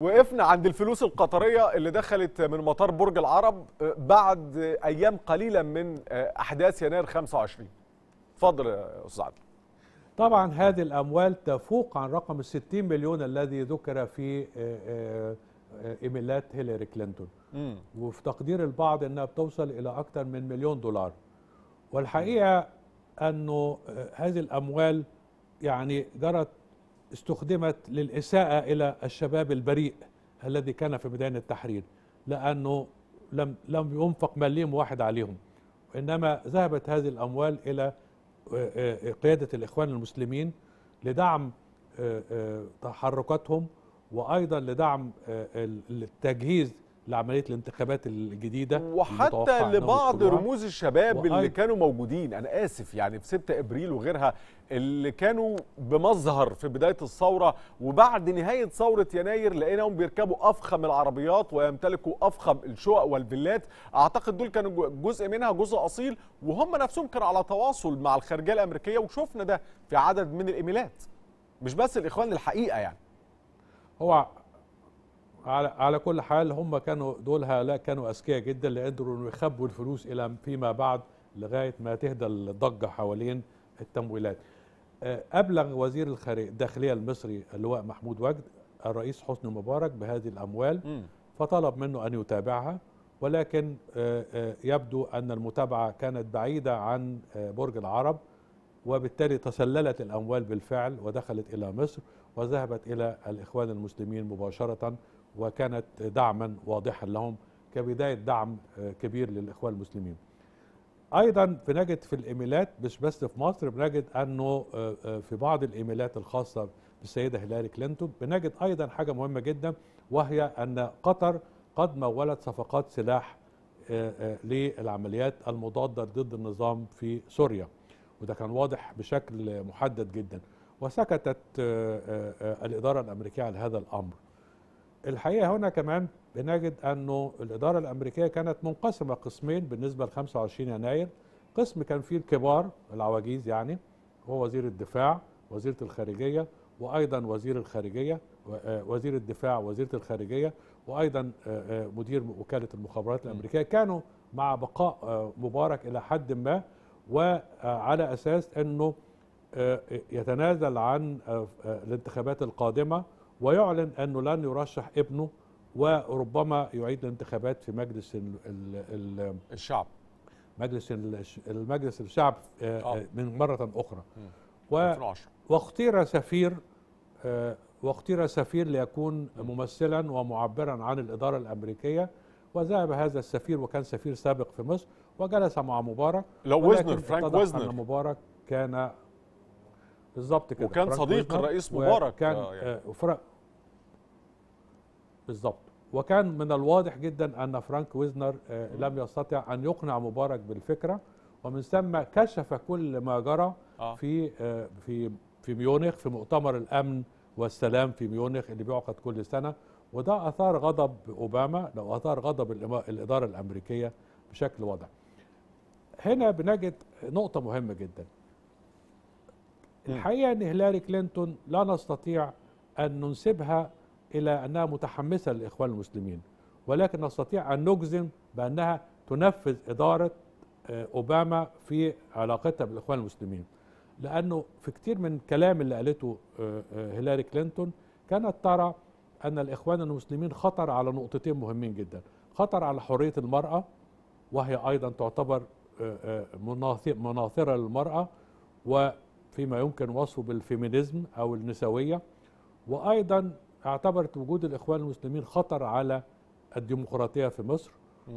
وقفنا عند الفلوس القطرية اللي دخلت من مطار برج العرب آه، بعد أيام قليلة من آه، أحداث يناير 25 اتفضل يا أستاذ عبد طبعا هذه الأموال تفوق عن رقم ال 60 مليون الذي ذكر في آه، إيميلات هيلاري كلينتون وفي تقدير البعض أنها بتوصل إلى أكثر من مليون دولار والحقيقة أنه هذه الأموال يعني جرت استخدمت للإساءة إلى الشباب البريء الذي كان في ميدان التحرير لأنه لم لم ينفق مليم واحد عليهم وإنما ذهبت هذه الأموال إلى آه، آه، قيادة الإخوان المسلمين لدعم آه، تحركاتهم وأيضا لدعم التجهيز لعمليه الانتخابات الجديده وحتى لبعض رموز الشباب وقال. اللي كانوا موجودين انا اسف يعني في 6 ابريل وغيرها اللي كانوا بمظهر في بدايه الثوره وبعد نهايه ثوره يناير لقيناهم بيركبوا افخم العربيات ويمتلكوا افخم الشقق والفيلات اعتقد دول كانوا جزء منها جزء اصيل وهم نفسهم كانوا على تواصل مع الخارجيه الامريكيه وشفنا ده في عدد من الايميلات مش بس الاخوان الحقيقه يعني هو على على كل حال هم كانوا دول هؤلاء كانوا اذكياء جدا اللي قدروا انه يخبوا الفلوس الى فيما بعد لغايه ما تهدى الضجه حوالين التمويلات. آه، ابلغ وزير الداخليه المصري اللواء محمود وجد الرئيس حسني مبارك بهذه الاموال فطلب منه ان يتابعها ولكن آه، آه، يبدو ان المتابعه كانت بعيده عن برج العرب وبالتالي تسللت الاموال بالفعل ودخلت الى مصر وذهبت الى الاخوان المسلمين مباشره وكانت دعما واضحا لهم كبداية دعم آه، كبير للإخوان المسلمين أيضا بنجد في الإيميلات مش بس في مصر بنجد أنه آه، آه، في بعض الإيميلات الخاصة بالسيدة هيلاري كلينتون بنجد أيضا حاجة مهمة جدا وهي أن قطر قد مولت صفقات سلاح للعمليات المضادة ضد النظام في سوريا وده كان واضح بشكل محدد جدا وسكتت الإدارة الأمريكية عن هذا الأمر الحقيقة هنا كمان بنجد أنه الإدارة الأمريكية كانت منقسمة قسمين بالنسبة ل 25 يناير قسم كان فيه الكبار العواجيز يعني هو وزير الدفاع وزيرة الخارجية وأيضا وزير الخارجية آه، وزير الدفاع وزيرة الخارجية وأيضا آه، آه، مدير وكالة المخابرات الأمريكية كانوا مع بقاء مبارك إلى حد ما وعلى أساس أنه يتنازل عن الانتخابات القادمة ويعلن أنه لن يرشح ابنه وربما يعيد الانتخابات في مجلس الـ الـ الـ الشعب مجلس المجلس الشعب آه، آه. من مرة أخرى و واختير سفير آه، واختير سفير ليكون ممثلا ومعبرا عن الإدارة الأمريكية وذهب هذا السفير وكان سفير سابق في مصر وجلس مع مبارك لو وزنر فرانك وزنر أن مبارك كان بالظبط كده وكان صديق الرئيس مبارك كان آه يعني. بالظبط وكان من الواضح جدا أن فرانك ويزنر آه، لم يستطع أن يقنع مبارك بالفكرة ومن ثم كشف كل ما جرى آه. في آه، في في ميونخ في مؤتمر الأمن والسلام في ميونخ اللي بيعقد كل سنة وده أثار غضب أوباما لو أثار غضب الإدارة الأمريكية بشكل واضح هنا بنجد نقطة مهمة جدا الحقيقة أن هيلاري كلينتون لا نستطيع أن ننسبها إلى أنها متحمسة للإخوان المسلمين ولكن نستطيع أن نجزم بأنها تنفذ إدارة آه، أوباما في علاقتها بالإخوان المسلمين لأنه في كتير من الكلام اللي قالته آه، آه، هيلاري كلينتون كانت ترى أن الإخوان المسلمين خطر على نقطتين مهمين جدا خطر على حرية المرأة وهي أيضا تعتبر مناصرة للمرأة وفيما يمكن وصفه بالفيمينيزم أو النسوية وأيضا اعتبرت وجود الإخوان المسلمين خطر على الديمقراطية في مصر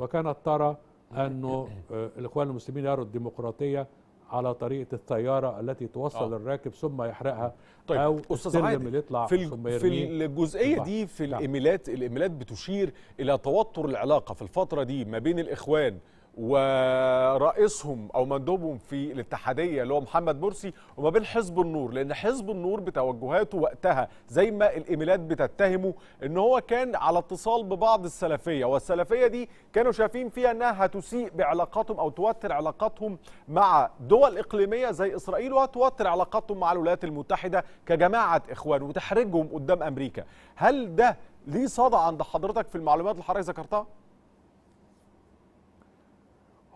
وكانت ترى أنه آه، الإخوان المسلمين يروا الديمقراطية على طريقة الطيارة التي توصل آه. الراكب ثم يحرقها طيب. أو أستاذ عادل اللي يطلع في, ثم في الجزئية دي في نعم. الإيميلات الإيميلات بتشير إلى توتر العلاقة في الفترة دي ما بين الإخوان ورئيسهم او مندوبهم في الاتحاديه اللي هو محمد مرسي وما بين حزب النور لان حزب النور بتوجهاته وقتها زي ما الايميلات بتتهمه ان هو كان على اتصال ببعض السلفيه والسلفيه دي كانوا شايفين فيها انها هتسيء بعلاقاتهم او توتر علاقاتهم مع دول اقليميه زي اسرائيل وتوتر علاقاتهم مع الولايات المتحده كجماعه اخوان وتحرجهم قدام امريكا هل ده ليه صدى عند حضرتك في المعلومات اللي حضرتك ذكرتها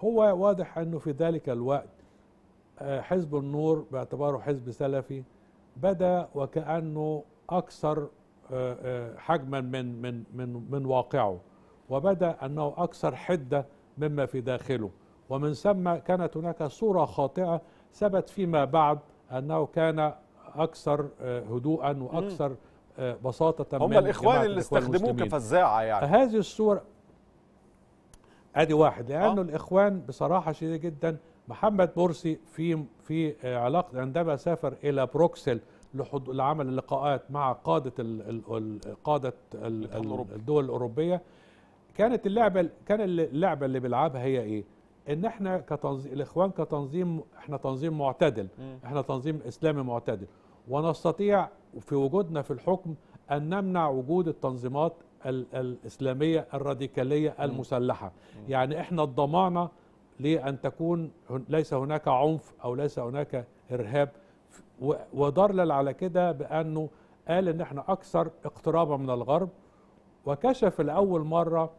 هو واضح أنه في ذلك الوقت آه، حزب النور باعتباره حزب سلفي بدا وكأنه أكثر آه، آه، حجما من من من من واقعه وبدا انه اكثر حده مما في داخله ومن ثم كانت هناك صوره خاطئه ثبت فيما بعد انه كان اكثر هدوءا واكثر بساطه هم من الاخوان اللي استخدموه كفزاعه يعني هذه الصوره ادي واحد لانه آه. الاخوان بصراحه شديده جدا محمد مرسي في في آه، علاقه عندما سافر الى بروكسل لعمل اللقاءات مع قاده الـ الـ قاده الـ الدول الاوروبيه كانت اللعبه كان اللعبه اللي بيلعبها هي ايه؟ ان احنا كتنظيم الاخوان كتنظيم احنا تنظيم معتدل احنا تنظيم اسلامي معتدل ونستطيع في وجودنا في الحكم ان نمنع وجود التنظيمات الإسلامية الراديكالية المسلحة يعني إحنا اتضمعنا لأن تكون ليس هناك عنف أو ليس هناك إرهاب وضرلل على كده بأنه قال إن إحنا أكثر اقترابا من الغرب وكشف لأول مرة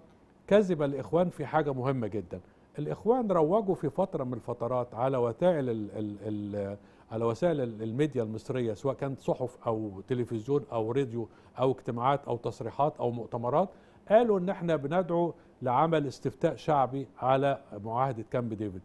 كذب الإخوان في حاجة مهمة جدا الإخوان روجوا في فترة من الفترات على وسائل على وسائل الميديا المصرية سواء كانت صحف أو تلفزيون أو راديو أو اجتماعات أو تصريحات أو مؤتمرات قالوا إن احنا بندعو لعمل استفتاء شعبي على معاهدة كامب ديفيد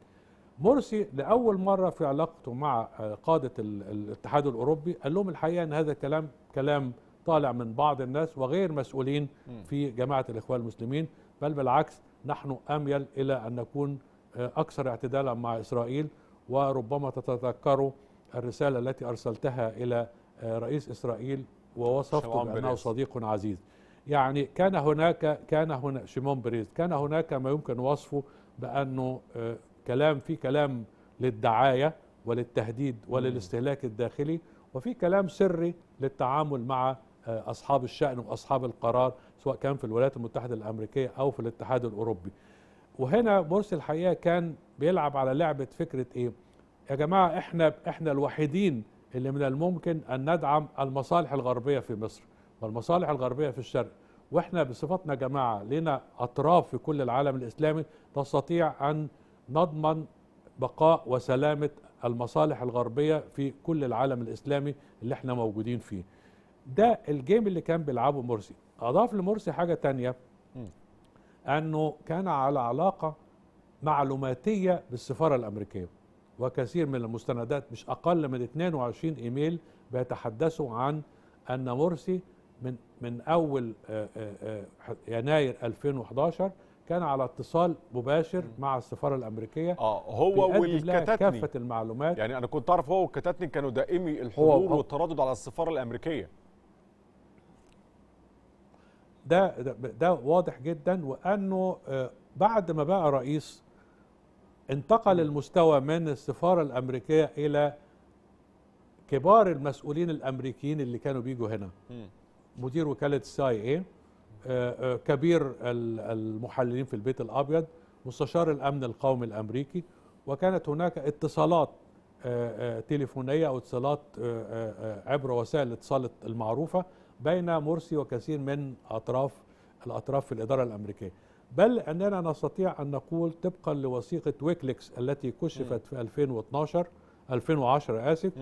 مرسي لأول مرة في علاقته مع آه، قادة الاتحاد الأوروبي قال لهم الحقيقة أن هذا الكلام كلام طالع من بعض الناس وغير مسؤولين في جماعة الإخوان المسلمين بل بالعكس نحن أميل إلى أن نكون آه، أكثر اعتدالا مع إسرائيل وربما تتذكروا الرسالة التي أرسلتها إلى آه، رئيس إسرائيل ووصفته بأنه صديق عزيز يعني كان هناك كان هنا شيمون بريز كان هناك ما يمكن وصفه بأنه آه، كلام في كلام للدعاية وللتهديد وللاستهلاك الداخلي وفي كلام سري للتعامل مع آه، أصحاب الشأن وأصحاب القرار سواء كان في الولايات المتحدة الأمريكية أو في الاتحاد الأوروبي وهنا مرسي الحقيقة كان بيلعب على لعبة فكرة إيه يا جماعة احنا احنا الوحيدين اللي من الممكن أن ندعم المصالح الغربية في مصر والمصالح الغربية في الشرق واحنا بصفتنا جماعة لنا أطراف في كل العالم الإسلامي تستطيع أن نضمن بقاء وسلامة المصالح الغربية في كل العالم الإسلامي اللي احنا موجودين فيه ده الجيم اللي كان بيلعبه مرسي أضاف لمرسي حاجة تانية أنه كان على علاقة معلوماتية بالسفارة الأمريكية وكثير من المستندات مش أقل من 22 إيميل بيتحدثوا عن أن مرسي من من أول آه، آه، آه، يناير 2011 كان على اتصال مباشر مع السفاره الامريكيه اه هو والكتاتني كافه المعلومات يعني انا كنت اعرف هو والكتاتني كانوا دائمي الحضور والتردد على السفاره الامريكيه ده ده, ده واضح جدا وانه بعد ما بقى رئيس انتقل المستوى من السفارة الأمريكية إلى كبار المسؤولين الأمريكيين اللي كانوا بيجوا هنا مدير وكالة الساي اي آه، آه، كبير المحللين في البيت الأبيض مستشار الأمن القومي الأمريكي وكانت هناك اتصالات آه، تليفونية أو اتصالات عبر وسائل الاتصال المعروفة بين مرسي وكثير من أطراف الأطراف في الإدارة الأمريكية بل أننا نستطيع أن نقول طبقا لوثيقة ويكليكس التي كشفت م. في 2012 2010 آسف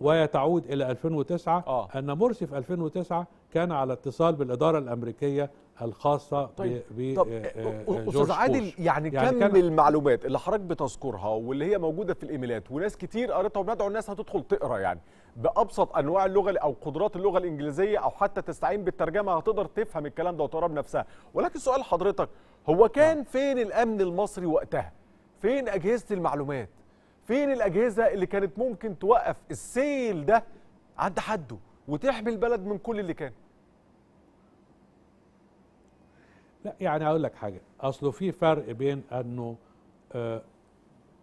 ويتعود إلى 2009 آه. أن مرسي في 2009 كان على اتصال بالإدارة الأمريكية الخاصة طيب. بجورج طب آه، آه، أستاذ عادل يعني, يعني كم كان... المعلومات اللي حضرتك بتذكرها واللي هي موجودة في الإيميلات وناس كتير قريتها وبندعو الناس هتدخل تقرا يعني بأبسط أنواع اللغة أو قدرات اللغة الإنجليزية أو حتى تستعين بالترجمة هتقدر تفهم الكلام ده وتقرا بنفسها ولكن سؤال حضرتك هو آه. كان فين الامن المصري وقتها فين اجهزه المعلومات فين الاجهزه اللي كانت ممكن توقف السيل ده عند حده وتحمي البلد من كل اللي كان لا يعني اقول لك حاجه اصله في فرق بين انه آه،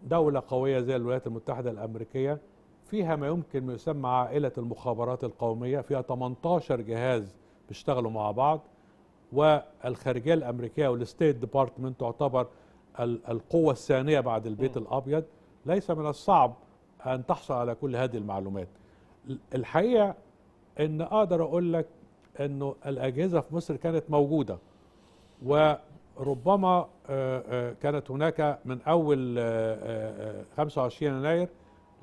دوله قويه زي الولايات المتحده الامريكيه فيها ما يمكن ما يسمى عائله المخابرات القوميه فيها 18 جهاز بيشتغلوا مع بعض والخارجيه الامريكيه والستيت ديبارتمنت تعتبر القوه الثانيه بعد البيت الابيض ليس من الصعب ان تحصل على كل هذه المعلومات الحقيقه ان اقدر اقول لك انه الاجهزه في مصر كانت موجوده وربما آه، آه، كانت هناك من اول 25 آه، يناير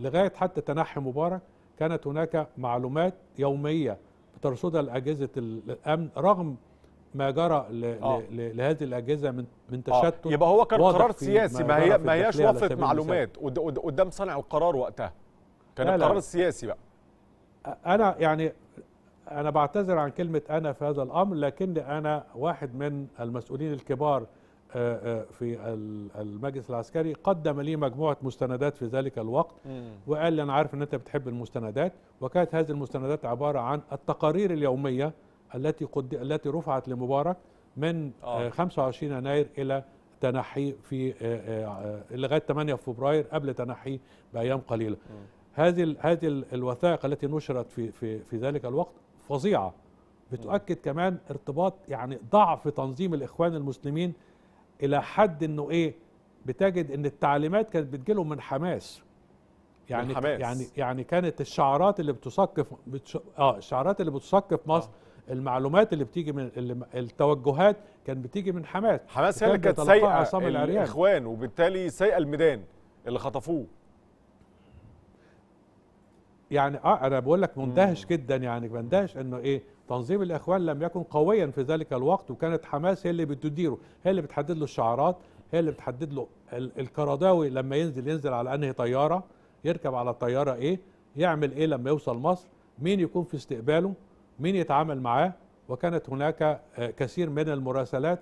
لغايه حتى تنحي مبارك كانت هناك معلومات يوميه بترصدها لاجهزه الامن رغم ما جرى آه. لهذه الاجهزه من من آه. تشتت آه. يبقى هو كان قرار سياسي ما هي ما هياش وفره معلومات قدام صانع القرار وقتها كان لا القرار لا. السياسي بقى انا يعني انا بعتذر عن كلمه انا في هذا الامر لكن انا واحد من المسؤولين الكبار آه، آه، في المجلس العسكري قدم لي مجموعه مستندات في ذلك الوقت وقال لي انا عارف ان انت بتحب المستندات وكانت هذه المستندات عباره عن التقارير اليوميه التي قد... التي رفعت لمبارك من آه. 25 آه. يناير الى تنحيه في آه، آه، لغايه 8 فبراير قبل تنحيه بايام قليله. م. هذه هذه الوثائق التي نشرت في في في ذلك الوقت فظيعه بتؤكد كمان ارتباط يعني ضعف تنظيم الاخوان المسلمين الى حد انه ايه بتجد ان التعليمات كانت بتجيلهم من حماس يعني من حماس. يعني يعني كانت الشعارات اللي بتثقف بتش... اه الشعارات اللي بتثقف مصر آه. المعلومات اللي بتيجي من التوجهات كانت بتيجي من حماس حماس هي اللي كانت سايقه الاخوان وبالتالي سايقه الميدان اللي خطفوه يعني اه انا بقول لك مندهش جدا يعني مندهش انه ايه تنظيم الاخوان لم يكن قويا في ذلك الوقت وكانت حماس هي اللي بتديره هي اللي بتحدد له الشعارات هي اللي بتحدد له القرضاوي لما ينزل ينزل على انهي طياره يركب على الطياره ايه يعمل ايه لما يوصل مصر مين يكون في استقباله مين يتعامل معاه وكانت هناك آه، كثير من المراسلات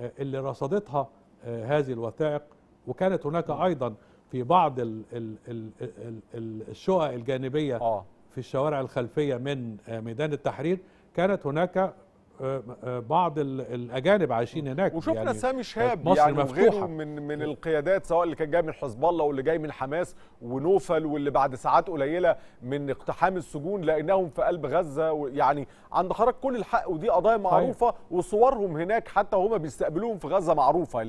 آه، اللي رصدتها آه، هذه الوثائق وكانت هناك ايضا في بعض الشقق الجانبيه في الشوارع الخلفيه من ميدان التحرير كانت هناك بعض الاجانب عايشين هناك وشفنا يعني سامي شهاب مصر يعني مفتوحه من من القيادات سواء اللي كان جاي من حزب الله واللي جاي من حماس ونوفل واللي بعد ساعات قليله من اقتحام السجون لقيناهم في قلب غزه يعني عند حضرتك كل الحق ودي قضايا معروفه طيب. وصورهم هناك حتى هم بيستقبلوهم في غزه معروفه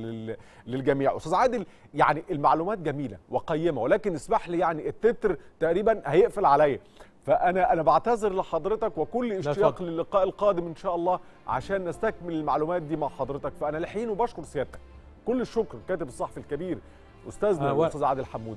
للجميع استاذ عادل يعني المعلومات جميله وقيمه ولكن اسمح لي يعني التتر تقريبا هيقفل عليا فانا انا بعتذر لحضرتك وكل اشتياق للقاء القادم ان شاء الله عشان نستكمل المعلومات دي مع حضرتك فانا لحين وبشكر سيادتك كل الشكر كاتب الصحفي الكبير استاذنا آه، الاستاذ آه عادل حمود